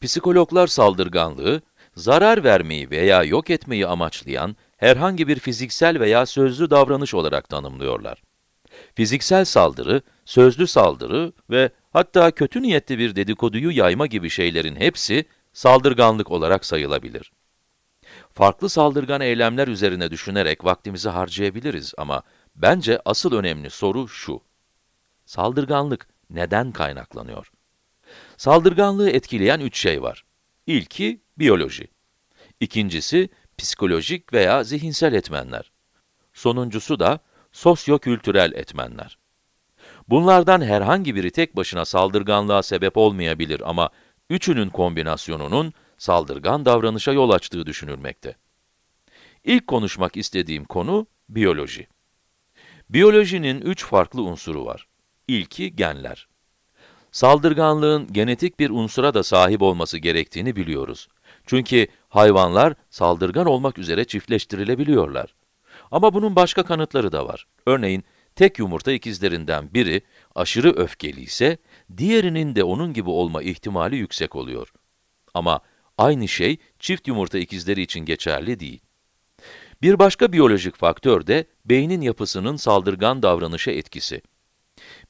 Psikologlar saldırganlığı, zarar vermeyi veya yok etmeyi amaçlayan herhangi bir fiziksel veya sözlü davranış olarak tanımlıyorlar. Fiziksel saldırı, sözlü saldırı ve hatta kötü niyetli bir dedikoduyu yayma gibi şeylerin hepsi saldırganlık olarak sayılabilir. Farklı saldırgan eylemler üzerine düşünerek vaktimizi harcayabiliriz ama bence asıl önemli soru şu. Saldırganlık neden kaynaklanıyor? Saldırganlığı etkileyen üç şey var. İlki biyoloji. İkincisi psikolojik veya zihinsel etmenler. Sonuncusu da sosyo kültürel etmenler. Bunlardan herhangi biri tek başına saldırganlığa sebep olmayabilir ama üçünün kombinasyonunun saldırgan davranışa yol açtığı düşünülmekte. İlk konuşmak istediğim konu biyoloji. Biyolojinin üç farklı unsuru var. İlki genler. Saldırganlığın genetik bir unsura da sahip olması gerektiğini biliyoruz. Çünkü hayvanlar saldırgan olmak üzere çiftleştirilebiliyorlar. Ama bunun başka kanıtları da var. Örneğin, tek yumurta ikizlerinden biri aşırı öfkeli ise, diğerinin de onun gibi olma ihtimali yüksek oluyor. Ama aynı şey çift yumurta ikizleri için geçerli değil. Bir başka biyolojik faktör de beynin yapısının saldırgan davranışa etkisi.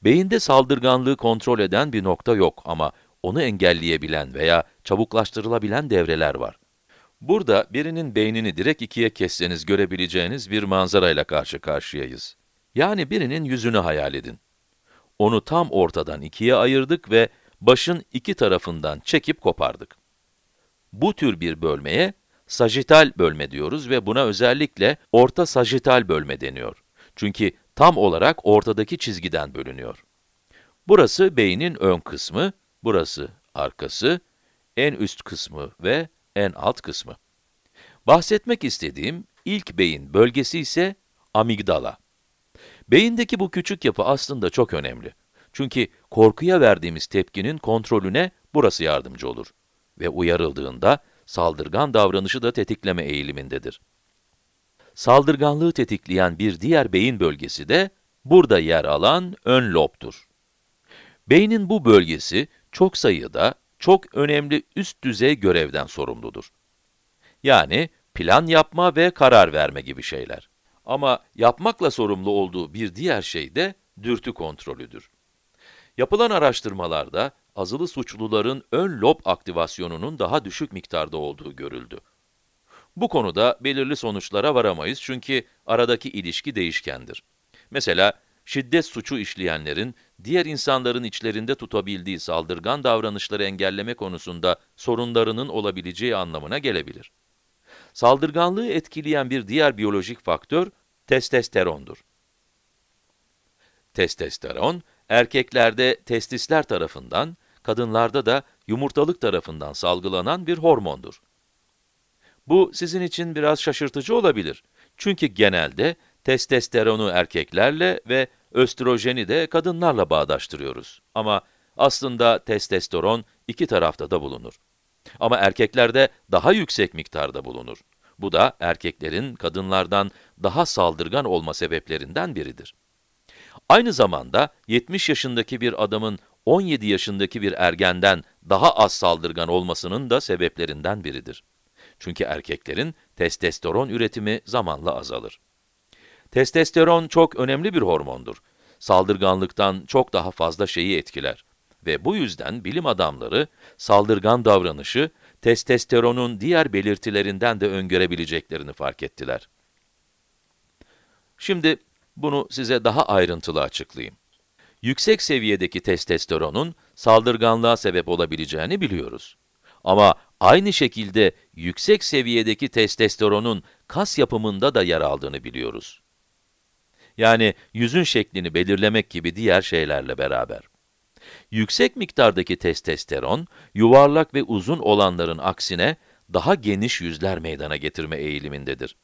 Beyinde saldırganlığı kontrol eden bir nokta yok ama onu engelleyebilen veya çabuklaştırılabilen devreler var. Burada birinin beynini direkt ikiye kesseniz görebileceğiniz bir manzarayla karşı karşıyayız. Yani birinin yüzünü hayal edin. Onu tam ortadan ikiye ayırdık ve başın iki tarafından çekip kopardık. Bu tür bir bölmeye sajital bölme diyoruz ve buna özellikle orta sajital bölme deniyor. Çünkü tam olarak ortadaki çizgiden bölünüyor. Burası beynin ön kısmı, burası arkası, en üst kısmı ve en alt kısmı. Bahsetmek istediğim ilk beyin bölgesi ise amigdala. Beyindeki bu küçük yapı aslında çok önemli. Çünkü korkuya verdiğimiz tepkinin kontrolüne burası yardımcı olur. Ve uyarıldığında saldırgan davranışı da tetikleme eğilimindedir. Saldırganlığı tetikleyen bir diğer beyin bölgesi de burada yer alan ön lobdur. Beynin bu bölgesi çok sayıda, çok önemli üst düzey görevden sorumludur. Yani plan yapma ve karar verme gibi şeyler. Ama yapmakla sorumlu olduğu bir diğer şey de dürtü kontrolüdür. Yapılan araştırmalarda azılı suçluların ön lob aktivasyonunun daha düşük miktarda olduğu görüldü. Bu konuda belirli sonuçlara varamayız çünkü aradaki ilişki değişkendir. Mesela şiddet suçu işleyenlerin diğer insanların içlerinde tutabildiği saldırgan davranışları engelleme konusunda sorunlarının olabileceği anlamına gelebilir. Saldırganlığı etkileyen bir diğer biyolojik faktör testosterondur. Testosteron, erkeklerde testisler tarafından, kadınlarda da yumurtalık tarafından salgılanan bir hormondur. Bu sizin için biraz şaşırtıcı olabilir. Çünkü genelde testosteronu erkeklerle ve östrojeni de kadınlarla bağdaştırıyoruz. Ama aslında testosteron iki tarafta da bulunur. Ama erkeklerde daha yüksek miktarda bulunur. Bu da erkeklerin kadınlardan daha saldırgan olma sebeplerinden biridir. Aynı zamanda 70 yaşındaki bir adamın 17 yaşındaki bir ergenden daha az saldırgan olmasının da sebeplerinden biridir. Çünkü erkeklerin testosteron üretimi zamanla azalır. Testosteron çok önemli bir hormondur. Saldırganlıktan çok daha fazla şeyi etkiler. Ve bu yüzden bilim adamları saldırgan davranışı testosteronun diğer belirtilerinden de öngörebileceklerini fark ettiler. Şimdi bunu size daha ayrıntılı açıklayayım. Yüksek seviyedeki testosteronun saldırganlığa sebep olabileceğini biliyoruz. Ama Aynı şekilde yüksek seviyedeki testosteronun kas yapımında da yer aldığını biliyoruz. Yani yüzün şeklini belirlemek gibi diğer şeylerle beraber. Yüksek miktardaki testosteron, yuvarlak ve uzun olanların aksine daha geniş yüzler meydana getirme eğilimindedir.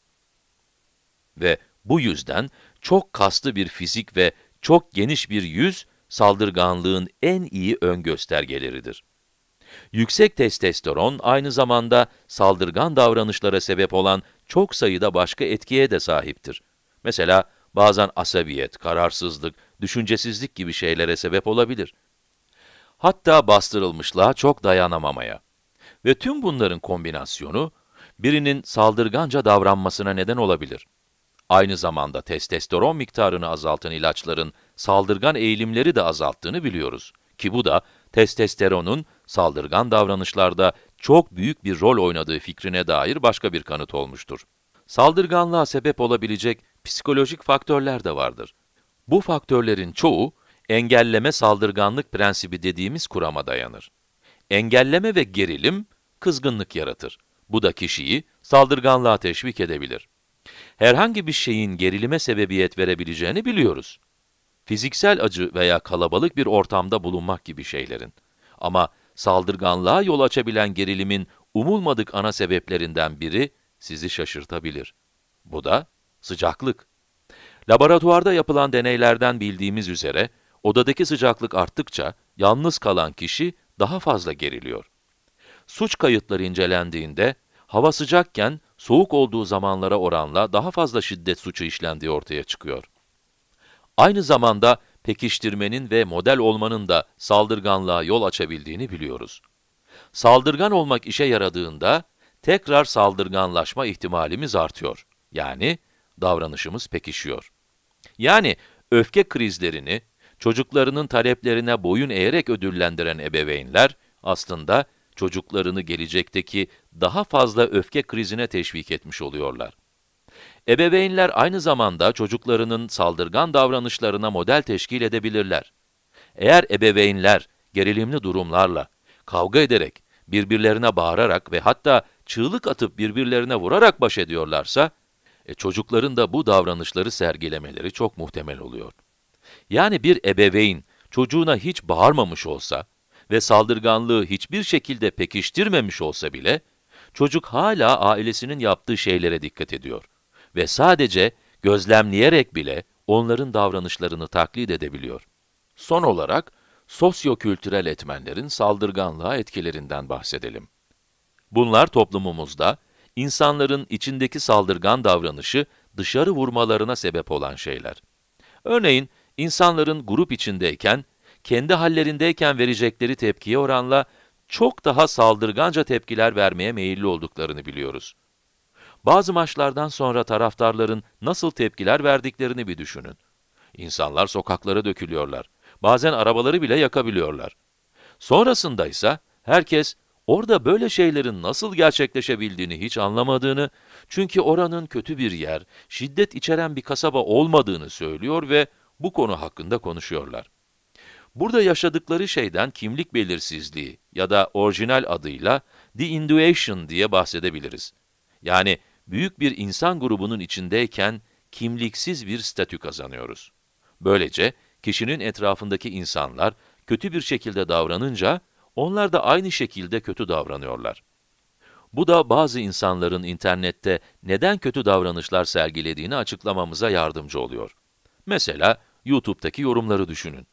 Ve bu yüzden çok kaslı bir fizik ve çok geniş bir yüz, saldırganlığın en iyi ön göstergeleridir. Yüksek testosteron aynı zamanda saldırgan davranışlara sebep olan çok sayıda başka etkiye de sahiptir. Mesela bazen asabiyet, kararsızlık, düşüncesizlik gibi şeylere sebep olabilir. Hatta bastırılmışlığa çok dayanamamaya. Ve tüm bunların kombinasyonu, birinin saldırganca davranmasına neden olabilir. Aynı zamanda testosteron miktarını azaltan ilaçların saldırgan eğilimleri de azalttığını biliyoruz ki bu da testosteronun saldırgan davranışlarda çok büyük bir rol oynadığı fikrine dair başka bir kanıt olmuştur. Saldırganlığa sebep olabilecek psikolojik faktörler de vardır. Bu faktörlerin çoğu, engelleme saldırganlık prensibi dediğimiz kurama dayanır. Engelleme ve gerilim, kızgınlık yaratır. Bu da kişiyi saldırganlığa teşvik edebilir. Herhangi bir şeyin gerilime sebebiyet verebileceğini biliyoruz fiziksel acı veya kalabalık bir ortamda bulunmak gibi şeylerin. Ama saldırganlığa yol açabilen gerilimin umulmadık ana sebeplerinden biri sizi şaşırtabilir. Bu da sıcaklık. Laboratuvarda yapılan deneylerden bildiğimiz üzere, odadaki sıcaklık arttıkça yalnız kalan kişi daha fazla geriliyor. Suç kayıtları incelendiğinde, hava sıcakken soğuk olduğu zamanlara oranla daha fazla şiddet suçu işlendiği ortaya çıkıyor aynı zamanda pekiştirmenin ve model olmanın da saldırganlığa yol açabildiğini biliyoruz. Saldırgan olmak işe yaradığında tekrar saldırganlaşma ihtimalimiz artıyor. Yani davranışımız pekişiyor. Yani öfke krizlerini çocuklarının taleplerine boyun eğerek ödüllendiren ebeveynler aslında çocuklarını gelecekteki daha fazla öfke krizine teşvik etmiş oluyorlar. Ebeveynler aynı zamanda çocuklarının saldırgan davranışlarına model teşkil edebilirler. Eğer ebeveynler gerilimli durumlarla, kavga ederek, birbirlerine bağırarak ve hatta çığlık atıp birbirlerine vurarak baş ediyorlarsa, e, çocukların da bu davranışları sergilemeleri çok muhtemel oluyor. Yani bir ebeveyn çocuğuna hiç bağırmamış olsa ve saldırganlığı hiçbir şekilde pekiştirmemiş olsa bile, çocuk hala ailesinin yaptığı şeylere dikkat ediyor ve sadece gözlemleyerek bile onların davranışlarını taklit edebiliyor. Son olarak, sosyokültürel etmenlerin saldırganlığa etkilerinden bahsedelim. Bunlar toplumumuzda, insanların içindeki saldırgan davranışı dışarı vurmalarına sebep olan şeyler. Örneğin, insanların grup içindeyken, kendi hallerindeyken verecekleri tepkiye oranla çok daha saldırganca tepkiler vermeye meyilli olduklarını biliyoruz. Bazı maçlardan sonra taraftarların nasıl tepkiler verdiklerini bir düşünün. İnsanlar sokaklara dökülüyorlar. Bazen arabaları bile yakabiliyorlar. Sonrasında ise herkes orada böyle şeylerin nasıl gerçekleşebildiğini hiç anlamadığını, çünkü oranın kötü bir yer, şiddet içeren bir kasaba olmadığını söylüyor ve bu konu hakkında konuşuyorlar. Burada yaşadıkları şeyden kimlik belirsizliği ya da orijinal adıyla the individuation diye bahsedebiliriz. Yani büyük bir insan grubunun içindeyken kimliksiz bir statü kazanıyoruz. Böylece kişinin etrafındaki insanlar kötü bir şekilde davranınca onlar da aynı şekilde kötü davranıyorlar. Bu da bazı insanların internette neden kötü davranışlar sergilediğini açıklamamıza yardımcı oluyor. Mesela YouTube'daki yorumları düşünün.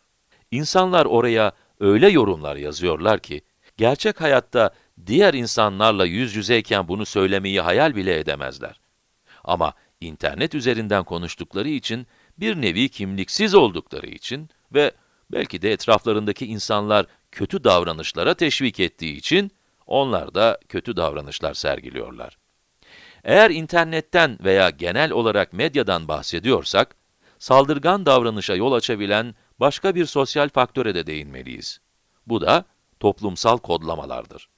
İnsanlar oraya öyle yorumlar yazıyorlar ki, gerçek hayatta diğer insanlarla yüz yüzeyken bunu söylemeyi hayal bile edemezler. Ama internet üzerinden konuştukları için, bir nevi kimliksiz oldukları için ve belki de etraflarındaki insanlar kötü davranışlara teşvik ettiği için, onlar da kötü davranışlar sergiliyorlar. Eğer internetten veya genel olarak medyadan bahsediyorsak, saldırgan davranışa yol açabilen başka bir sosyal faktöre de değinmeliyiz. Bu da toplumsal kodlamalardır.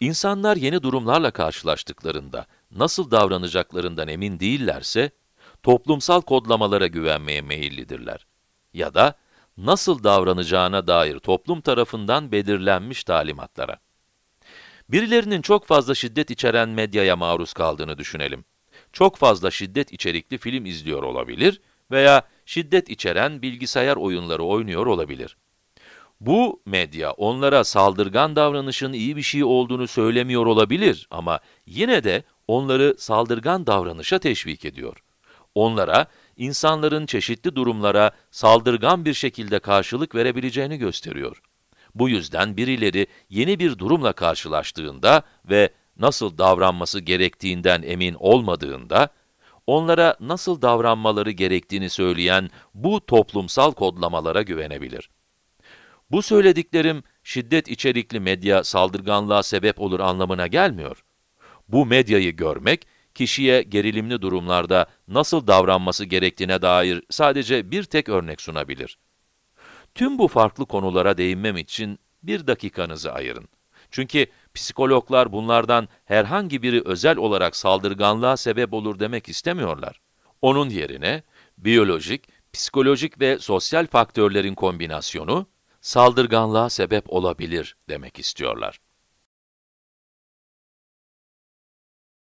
İnsanlar yeni durumlarla karşılaştıklarında nasıl davranacaklarından emin değillerse, toplumsal kodlamalara güvenmeye meyillidirler. Ya da nasıl davranacağına dair toplum tarafından belirlenmiş talimatlara. Birilerinin çok fazla şiddet içeren medyaya maruz kaldığını düşünelim. Çok fazla şiddet içerikli film izliyor olabilir veya şiddet içeren bilgisayar oyunları oynuyor olabilir. Bu medya onlara saldırgan davranışın iyi bir şey olduğunu söylemiyor olabilir ama yine de onları saldırgan davranışa teşvik ediyor. Onlara insanların çeşitli durumlara saldırgan bir şekilde karşılık verebileceğini gösteriyor. Bu yüzden birileri yeni bir durumla karşılaştığında ve nasıl davranması gerektiğinden emin olmadığında, onlara nasıl davranmaları gerektiğini söyleyen bu toplumsal kodlamalara güvenebilir. Bu söylediklerim şiddet içerikli medya saldırganlığa sebep olur anlamına gelmiyor. Bu medyayı görmek, kişiye gerilimli durumlarda nasıl davranması gerektiğine dair sadece bir tek örnek sunabilir. Tüm bu farklı konulara değinmem için bir dakikanızı ayırın. Çünkü psikologlar bunlardan herhangi biri özel olarak saldırganlığa sebep olur demek istemiyorlar. Onun yerine biyolojik, psikolojik ve sosyal faktörlerin kombinasyonu, saldırganlığa sebep olabilir demek istiyorlar.